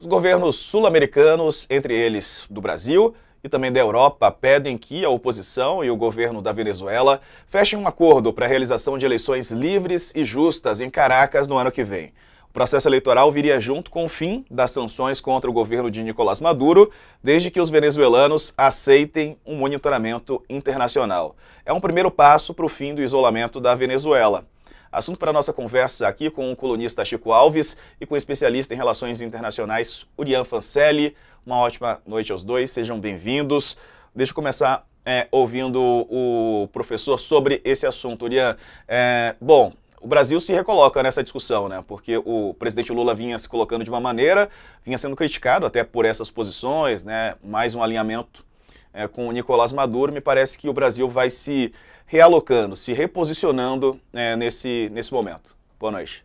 Os governos sul-americanos, entre eles do Brasil e também da Europa, pedem que a oposição e o governo da Venezuela fechem um acordo para a realização de eleições livres e justas em Caracas no ano que vem. O processo eleitoral viria junto com o fim das sanções contra o governo de Nicolás Maduro, desde que os venezuelanos aceitem um monitoramento internacional. É um primeiro passo para o fim do isolamento da Venezuela. Assunto para a nossa conversa aqui com o colunista Chico Alves e com o especialista em relações internacionais Urian Fancelli. Uma ótima noite aos dois, sejam bem-vindos. Deixa eu começar é, ouvindo o professor sobre esse assunto. Urian, é, bom, o Brasil se recoloca nessa discussão, né? Porque o presidente Lula vinha se colocando de uma maneira, vinha sendo criticado até por essas posições, né? Mais um alinhamento é, com o Nicolás Maduro, me parece que o Brasil vai se realocando, se reposicionando é, nesse, nesse momento. Boa noite.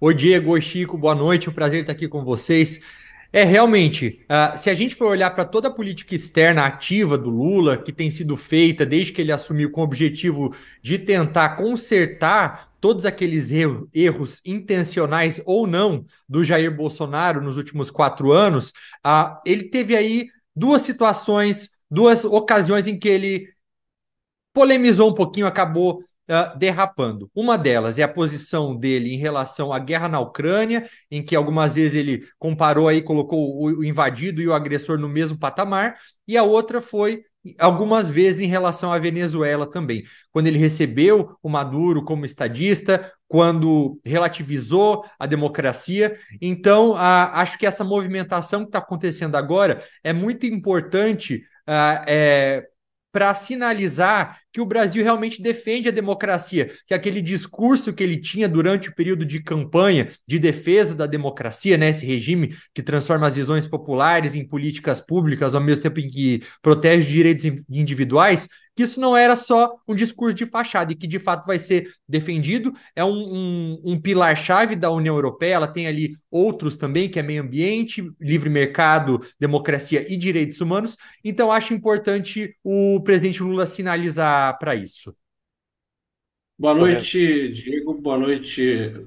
Oi, Diego, oi, Chico, boa noite, um prazer estar aqui com vocês. É realmente, uh, se a gente for olhar para toda a política externa ativa do Lula, que tem sido feita desde que ele assumiu com o objetivo de tentar consertar todos aqueles erros, erros intencionais ou não do Jair Bolsonaro nos últimos quatro anos, uh, ele teve aí duas situações, duas ocasiões em que ele polemizou um pouquinho, acabou uh, derrapando. Uma delas é a posição dele em relação à guerra na Ucrânia, em que algumas vezes ele comparou aí, colocou o invadido e o agressor no mesmo patamar, e a outra foi algumas vezes em relação à Venezuela também, quando ele recebeu o Maduro como estadista, quando relativizou a democracia. Então, a, acho que essa movimentação que está acontecendo agora é muito importante a, ah, é, para sinalizar que o Brasil realmente defende a democracia, que é aquele discurso que ele tinha durante o período de campanha de defesa da democracia, né, esse regime que transforma as visões populares em políticas públicas, ao mesmo tempo em que protege os direitos individuais, que isso não era só um discurso de fachada e que de fato vai ser defendido. É um, um, um pilar-chave da União Europeia, ela tem ali outros também, que é meio ambiente, livre mercado, democracia e direitos humanos. Então, acho importante o presidente Lula sinalizar para isso. Boa noite, Diego. Boa noite,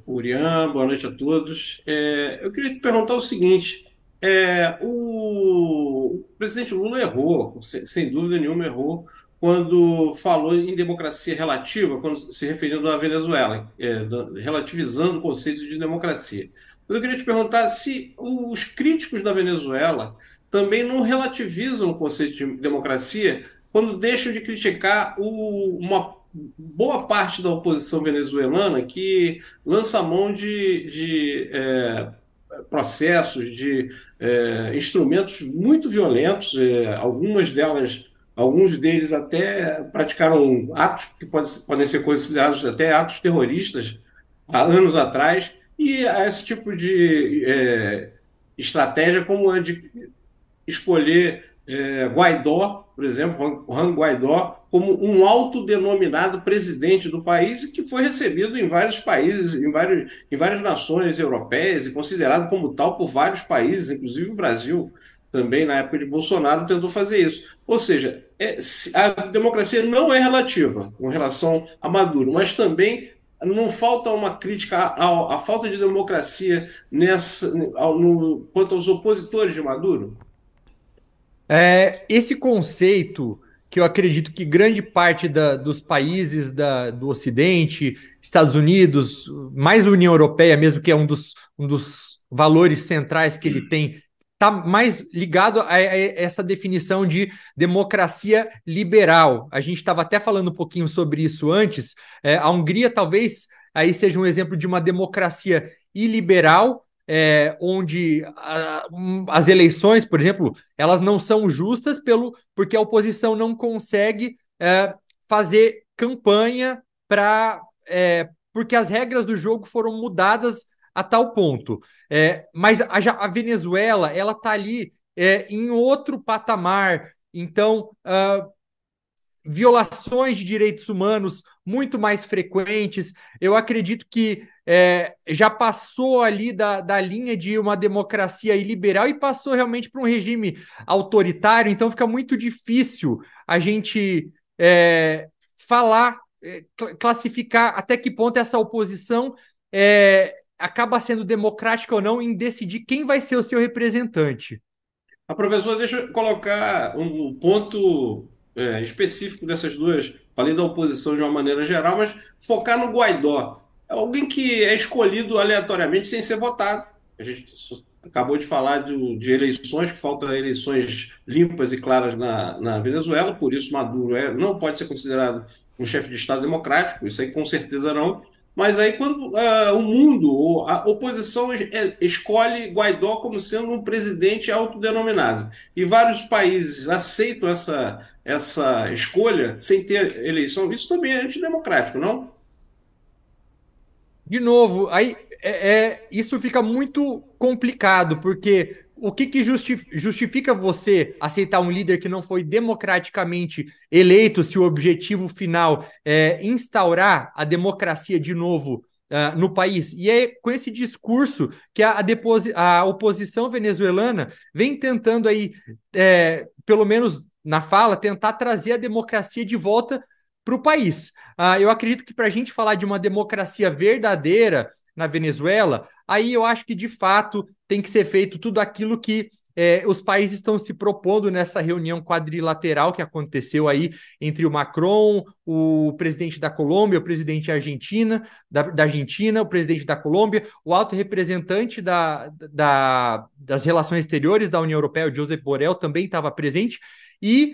Urian. Boa noite a todos. É, eu queria te perguntar o seguinte: é, o, o, presidente Lula errou, sem, sem, dúvida nenhuma, errou quando falou em democracia relativa, quando se referindo à Venezuela, é, relativizando o conceito de democracia. Mas eu queria te perguntar se os críticos da Venezuela também não relativizam o conceito de democracia quando deixam de criticar o, uma boa parte da oposição venezuelana que lança mão de, de é, processos, de é, instrumentos muito violentos, é, algumas delas, alguns deles até praticaram atos que pode, podem ser considerados até atos terroristas há anos atrás, e esse tipo de é, estratégia como a de escolher é, Guaidó por exemplo, Juan Guaidó, como um autodenominado presidente do país que foi recebido em vários países, em, vários, em várias nações europeias e considerado como tal por vários países, inclusive o Brasil também na época de Bolsonaro tentou fazer isso. Ou seja, é, a democracia não é relativa com relação a Maduro, mas também não falta uma crítica à, à falta de democracia nessa, ao, no, quanto aos opositores de Maduro? É, esse conceito que eu acredito que grande parte da, dos países da, do Ocidente, Estados Unidos, mais União Europeia mesmo, que é um dos, um dos valores centrais que ele tem, está mais ligado a, a, essa definição de democracia liberal. A gente estava até falando um pouquinho sobre isso antes. É, a Hungria talvez aí seja um exemplo de uma democracia iliberal, é, onde a, as eleições, por exemplo, elas não são justas pelo porque a oposição não consegue é, fazer campanha para é, porque as regras do jogo foram mudadas a tal ponto. É, mas a, a, Venezuela ela está ali é, em outro patamar. Então uh, violações de direitos humanos muito mais frequentes. Eu acredito que é, já passou ali da, da linha de uma democracia liberal e passou realmente para um regime autoritário, então fica muito difícil a gente é, falar, é, classificar até que ponto essa oposição é, acaba sendo democrática ou não em decidir quem vai ser o seu representante. A ah, professora, deixa eu colocar um ponto é, específico dessas duas, falei da oposição de uma maneira geral, mas focar no Guaidó. É alguém que é escolhido aleatoriamente sem ser votado. A gente acabou de falar de, de eleições, que faltam eleições limpas e claras na, na Venezuela, por isso Maduro é, não pode ser considerado um chefe de Estado democrático, isso aí com certeza não. Mas aí, quando uh, o mundo, a oposição é, escolhe Guaidó como sendo um presidente autodenominado, e vários países aceitam essa essa escolha sem ter eleição, isso também é antidemocrático, não? De novo, aí é, é isso fica muito complicado, porque o que, que justi justifica você aceitar um líder que não foi democraticamente eleito se o objetivo final é instaurar a democracia de novo Uh, no país. E é com esse discurso que a, a, a oposição venezuelana vem tentando aí, é, pelo menos na fala, tentar trazer a democracia de volta para o país. Ah, eu acredito que para a gente falar de uma democracia verdadeira na Venezuela, aí eu acho que de fato tem que ser feito tudo aquilo que é, os países estão se propondo nessa reunião quadrilateral que aconteceu aí entre o Macron, o presidente da Colômbia, o presidente argentina, da, da Argentina, o presidente da Colômbia, o alto representante da, da, das relações exteriores da União Europeia, o Josep Borrell, também estava presente e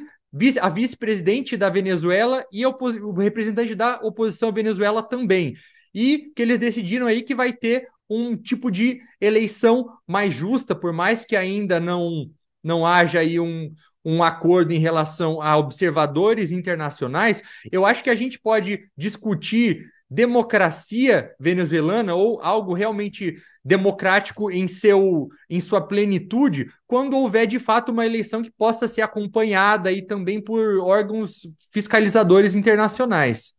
a vice-presidente da Venezuela e o representante da oposição à Venezuela também. E que eles decidiram aí que vai ter um tipo de eleição mais justa, por mais que ainda não, não haja aí um, um acordo em relação a observadores internacionais, eu acho que a gente pode discutir democracia venezuelana ou algo realmente democrático em seu em sua plenitude quando houver de fato uma eleição que possa ser acompanhada e também por órgãos fiscalizadores internacionais.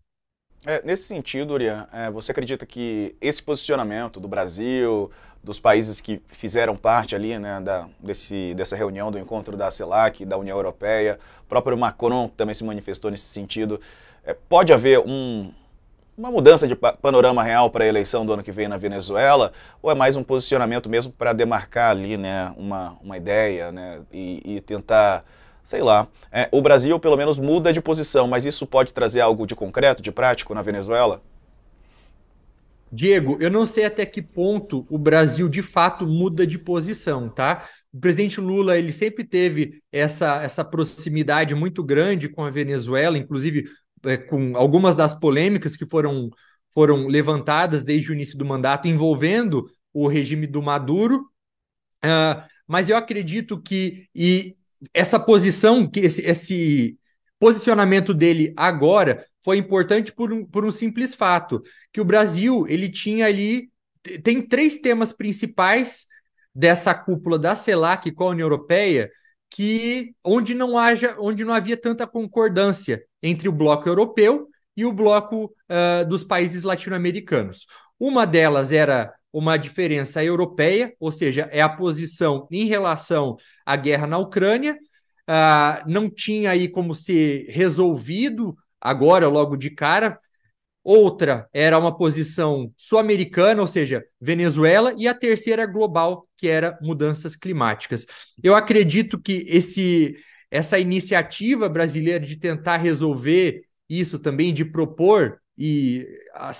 É, nesse sentido, Urian, é, você acredita que esse posicionamento do Brasil, dos países que fizeram parte ali né, da, desse, dessa reunião, do encontro da CELAC, da União Europeia, o próprio Macron também se manifestou nesse sentido, é, pode haver um, uma mudança de panorama real para a eleição do ano que vem na Venezuela, ou é mais um posicionamento mesmo para demarcar ali né, uma, uma ideia né, e, e tentar, sei lá, é, o Brasil pelo menos muda de posição, mas isso pode trazer algo de concreto, de prático na Venezuela? Diego, eu não sei até que ponto o Brasil de fato muda de posição, tá? O presidente Lula ele sempre teve essa, essa proximidade muito grande com a Venezuela, inclusive é, com algumas das polêmicas que foram, foram levantadas desde o início do mandato envolvendo o regime do Maduro. Uh, mas eu acredito que e essa posição, que esse, esse posicionamento dele agora foi importante por um, por um simples fato, que o Brasil ele tinha ali tem três temas principais dessa cúpula da CELAC com a União Europeia que onde não haja, onde não havia tanta concordância entre o bloco europeu e o bloco uh, dos países latino-americanos. Uma delas era uma diferença europeia, ou seja, é a posição em relação à guerra na Ucrânia. Uh, não tinha aí como ser resolvido agora, logo de cara, outra era uma posição sul-americana, ou seja, Venezuela, e a terceira global, que era mudanças climáticas. Eu acredito que esse essa iniciativa brasileira de tentar resolver isso também, de propor e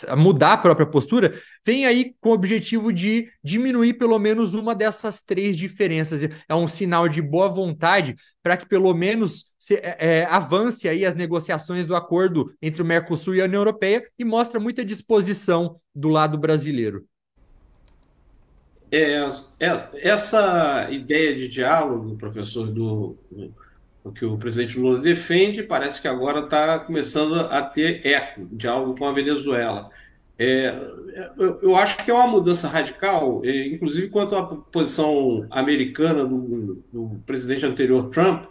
a mudar a própria postura, vem aí com o objetivo de diminuir pelo menos uma dessas três diferenças. É um sinal de boa vontade para que pelo menos se, é, é, avance aí as negociações do acordo entre o Mercosul e a União Europeia e mostra muita disposição do lado brasileiro. É, é, essa ideia de diálogo, professor, do, do o que o presidente Lula defende parece que agora está começando a ter eco, diálogo com a Venezuela. É, eu, eu, acho que é uma mudança radical, inclusive quanto à posição americana do, do presidente anterior Trump,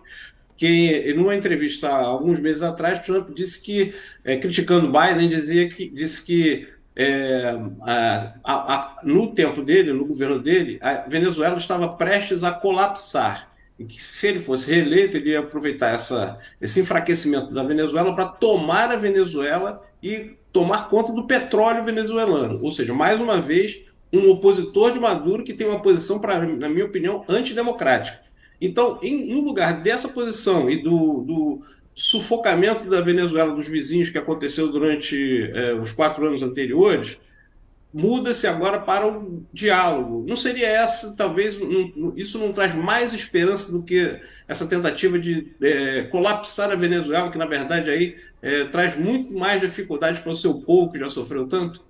que numa entrevista alguns meses atrás Trump disse que, é, criticando Biden, dizia que disse que é, a, a, no tempo dele, no governo dele, a Venezuela estava prestes a colapsar e que se ele fosse reeleito, ele ia aproveitar essa, esse enfraquecimento da Venezuela para tomar a Venezuela e tomar conta do petróleo venezuelano. Ou seja, mais uma vez, um opositor de Maduro que tem uma posição, pra, na minha opinião, antidemocrática. Então, em, no lugar dessa posição e do, do sufocamento da Venezuela dos vizinhos que aconteceu durante eh, os quatro anos anteriores, muda-se agora para o diálogo. Não seria essa, talvez, um, isso não traz mais esperança do que essa tentativa de é, colapsar a Venezuela, que na verdade aí é, traz muito mais dificuldades para o seu povo que já sofreu tanto?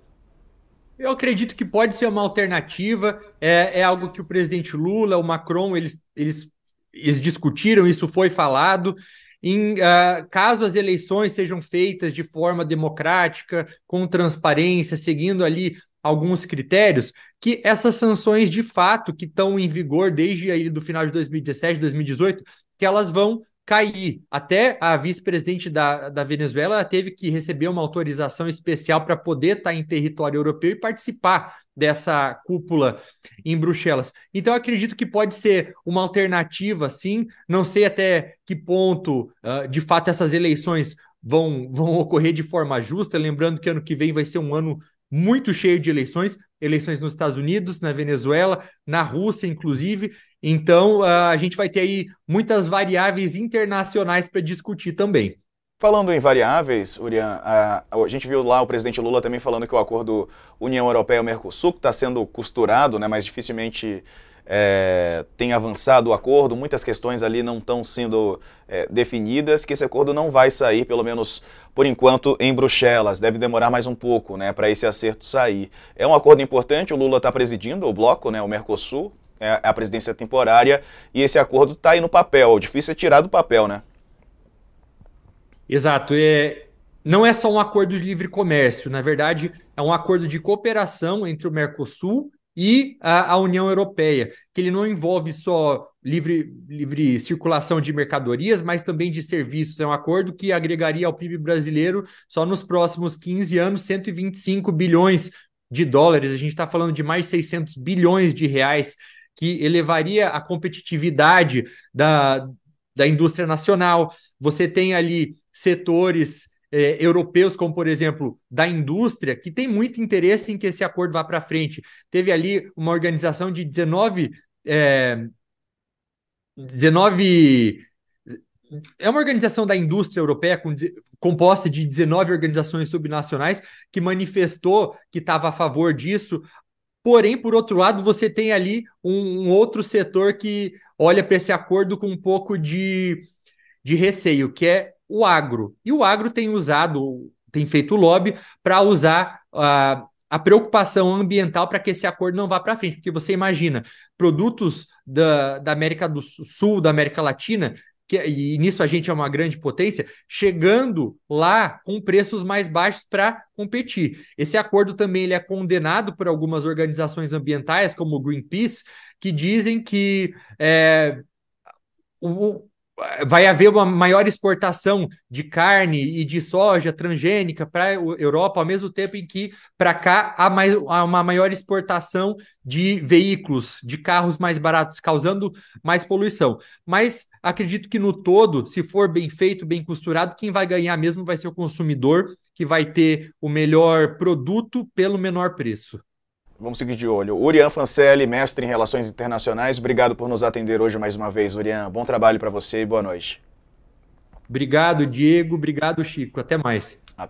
Eu acredito que pode ser uma alternativa, é, é algo que o presidente Lula, o Macron, eles, eles, eles discutiram, isso foi falado. Em, uh, caso as eleições sejam feitas de forma democrática, com transparência, seguindo ali alguns critérios que essas sanções de fato que estão em vigor desde aí do final de 2017, 2018, que elas vão cair. Até a vice-presidente da, da Venezuela teve que receber uma autorização especial para poder estar tá em território europeu e participar dessa cúpula em Bruxelas. Então, acredito que pode ser uma alternativa, sim. Não sei até que ponto, uh, de fato, essas eleições vão, vão ocorrer de forma justa. Lembrando que ano que vem vai ser um ano muito cheio de eleições, eleições nos Estados Unidos, na Venezuela, na Rússia, inclusive. Então, ah, a gente vai ter aí muitas variáveis internacionais para discutir também. Falando em variáveis, Urian, a, ah, a, gente viu lá o presidente Lula também falando que o acordo União Europeia-Mercosul, que está sendo costurado, né, mas dificilmente é, tem avançado o acordo, muitas questões ali não estão sendo é, definidas, que esse acordo não vai sair, pelo menos por enquanto, em Bruxelas. Deve demorar mais um pouco né, para esse acerto sair. É um acordo importante, o Lula está presidindo o bloco, né, o Mercosul, é a presidência temporária, e esse acordo está aí no papel. O é difícil é tirar do papel, né? Exato. É, não é só um acordo de livre comércio, na verdade, é um acordo de cooperação entre o Mercosul e a, a, União Europeia, que ele não envolve só livre, livre circulação de mercadorias, mas também de serviços. É um acordo que agregaria ao PIB brasileiro, só nos próximos 15 anos, 125 bilhões de dólares. A gente está falando de mais 600 bilhões de reais, que elevaria a competitividade da, da indústria nacional. Você tem ali setores é, europeus, como por exemplo da indústria, que tem muito interesse em que esse acordo vá para frente. Teve ali uma organização de 19. Eh, 19 é uma organização da indústria europeia com, composta de 19 organizações subnacionais que manifestou que estava a favor disso. Porém, por outro lado, você tem ali um, um outro setor que olha para esse acordo com um pouco de, de receio, que é o agro. E o agro tem usado, tem feito lobby para usar a, ah, a preocupação ambiental para que esse acordo não vá para frente. Porque você imagina, produtos da, da América do Sul, da América Latina, que, e nisso a gente é uma grande potência, chegando lá com preços mais baixos para competir. Esse acordo também ele é condenado por algumas organizações ambientais, como o Greenpeace, que dizem que é, o, vai haver uma maior exportação de carne e de soja transgênica para a Europa, ao mesmo tempo em que para cá há, mais, há uma maior exportação de veículos, de carros mais baratos, causando mais poluição. Mas acredito que no todo, se for bem feito, bem costurado, quem vai ganhar mesmo vai ser o consumidor, que vai ter o melhor produto pelo menor preço. Vamos seguir de olho. Urian Fancelli, mestre em Relações Internacionais, obrigado por nos atender hoje mais uma vez, Urian. Bom trabalho para você e boa noite. Obrigado, Diego. Obrigado, Chico. Até mais. Até.